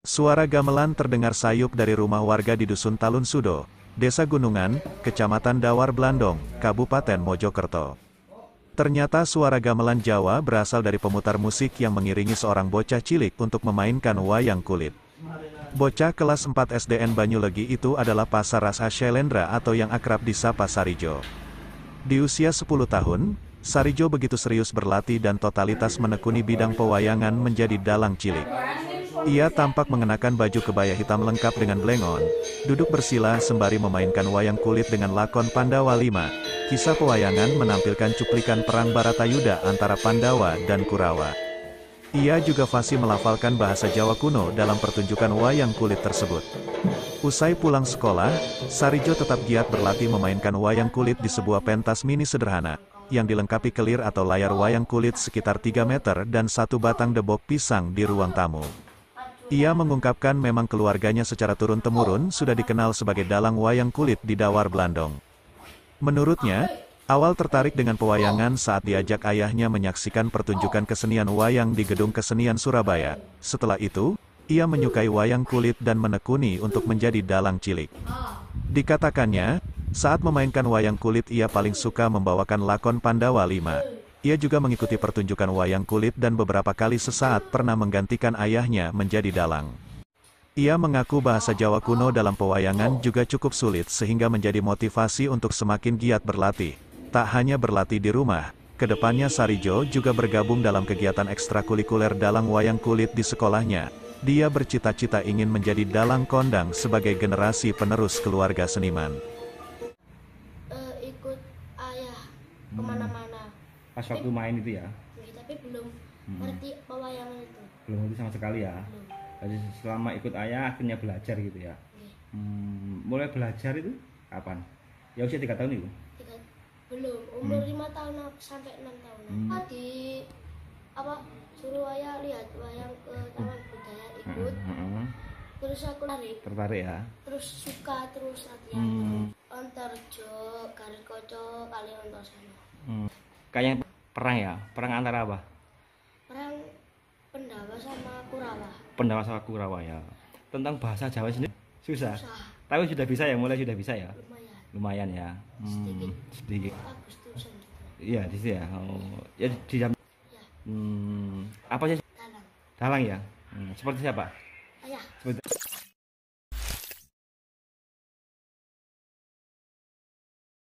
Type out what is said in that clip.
Suara gamelan terdengar sayup dari rumah warga di Dusun Talun Sudo, Desa Gunungan, Kecamatan Dawar Blandong, Kabupaten Mojokerto. Ternyata suara gamelan Jawa berasal dari pemutar musik yang mengiringi seorang bocah cilik untuk memainkan wayang kulit. Bocah kelas 4 SDN Banyulegi itu adalah Pasar Rasa Shelendra atau yang akrab disapa Sarijo. Di usia 10 tahun, Sarijo begitu serius berlatih dan totalitas menekuni bidang pewayangan menjadi dalang cilik. Ia tampak mengenakan baju kebaya hitam lengkap dengan blengon, duduk bersila sembari memainkan wayang kulit dengan lakon Pandawa V. Kisah pewayangan menampilkan cuplikan perang Baratayuda antara Pandawa dan Kurawa. Ia juga fasih melafalkan bahasa Jawa kuno dalam pertunjukan wayang kulit tersebut. Usai pulang sekolah, Sarijo tetap giat berlatih memainkan wayang kulit di sebuah pentas mini sederhana yang dilengkapi kelir atau layar wayang kulit sekitar 3 meter dan satu batang debok pisang di ruang tamu. Ia mengungkapkan memang keluarganya secara turun-temurun sudah dikenal sebagai dalang wayang kulit di Dawar Blandong. Menurutnya, awal tertarik dengan pewayangan saat diajak ayahnya menyaksikan pertunjukan kesenian wayang di Gedung Kesenian Surabaya. Setelah itu, ia menyukai wayang kulit dan menekuni untuk menjadi dalang cilik. Dikatakannya, saat memainkan wayang kulit ia paling suka membawakan lakon Pandawa 5. Ia juga mengikuti pertunjukan wayang kulit dan beberapa kali sesaat pernah menggantikan ayahnya menjadi dalang. Ia mengaku bahasa Jawa kuno dalam pewayangan juga cukup sulit sehingga menjadi motivasi untuk semakin giat berlatih. Tak hanya berlatih di rumah, kedepannya Sarijo juga bergabung dalam kegiatan ekstrakurikuler dalang wayang kulit di sekolahnya. Dia bercita-cita ingin menjadi dalang kondang sebagai generasi penerus keluarga seniman ikut ayah ya, hmm. kemana-mana pas waktu main itu ya, ya tapi belum hmm. ngerti pewayangan itu belum ngerti sama sekali ya belum. jadi selama ikut ayah akhirnya belajar gitu ya, iya. Hmm, mulai belajar itu kapan ya usia tiga tahun itu tiga, belum umur hmm. lima tahun sampai enam tahun hmm. tadi apa suruh ayah lihat wayang ke taman budaya ikut hmm. hmm, hmm. terus aku lari tertarik ya terus suka terus latihan Ontarjo, Garis Koco, Kalimantan. Hmm. Kayak perang ya? Perang antara apa? Perang Pendawa sama Kurawa. Pendawa sama Kurawa ya. Tentang bahasa Jawa sendiri susah. susah. Tapi sudah bisa ya, mulai sudah bisa ya? Lumayan. Lumayan ya. Hmm, sedikit. Gitu. Iya, di sini ya. Oh, ya di jam. Ya. Hmm, apa sih? Dalang. Dalang ya. Hmm, seperti siapa? Ayah. Seperti